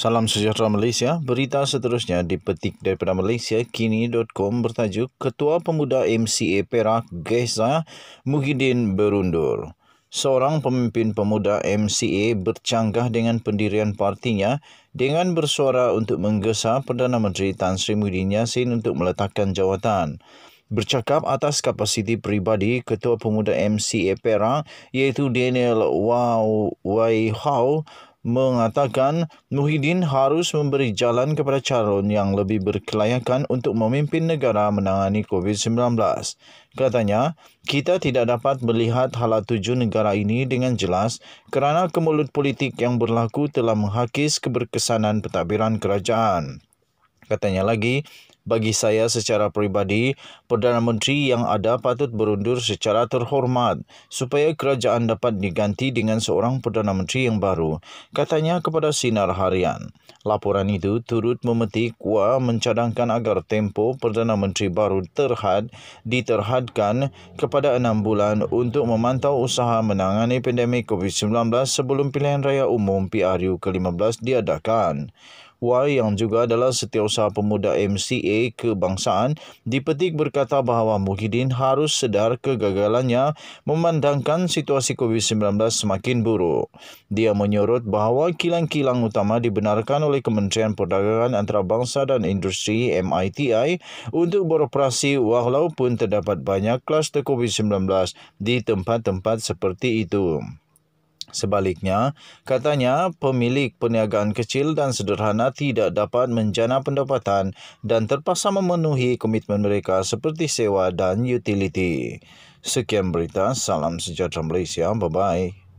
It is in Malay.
Salam sejahtera Malaysia. Berita seterusnya dipetik daripada Malaysia kini.com bertajuk Ketua Pemuda MCA Perak Geza Muhyiddin berundur. Seorang pemimpin pemuda MCA bercanggah dengan pendirian partinya dengan bersuara untuk menggesa Perdana Menteri Tan Sri Muhyiddin Yassin untuk meletakkan jawatan. Bercakap atas kapasiti peribadi Ketua Pemuda MCA Perak iaitu Daniel Wai Hau mengatakan Muhyiddin harus memberi jalan kepada calon yang lebih berkelayakan untuk memimpin negara menangani COVID-19. Katanya, kita tidak dapat melihat halatuju negara ini dengan jelas kerana kemulut politik yang berlaku telah menghakis keberkesanan pentadbiran kerajaan. Katanya lagi, bagi saya secara peribadi, Perdana Menteri yang ada patut berundur secara terhormat supaya kerajaan dapat diganti dengan seorang Perdana Menteri yang baru, katanya kepada Sinar Harian. Laporan itu turut memetik wah mencadangkan agar tempo Perdana Menteri baru terhad diterhadkan kepada enam bulan untuk memantau usaha menangani pandemik COVID-19 sebelum pilihan raya umum PRU ke-15 diadakan. Wai yang juga adalah setiausaha pemuda MCA kebangsaan dipetik berkata bahawa Muhyiddin harus sedar kegagalannya memandangkan situasi COVID-19 semakin buruk. Dia menyorot bahawa kilang-kilang utama dibenarkan oleh Kementerian Perdagangan Antarabangsa dan Industri MITI untuk beroperasi walaupun terdapat banyak kluster COVID-19 di tempat-tempat seperti itu. Sebaliknya, katanya pemilik perniagaan kecil dan sederhana tidak dapat menjana pendapatan dan terpaksa memenuhi komitmen mereka seperti sewa dan utiliti. Sekian berita, salam sejahtera Malaysia, bye-bye.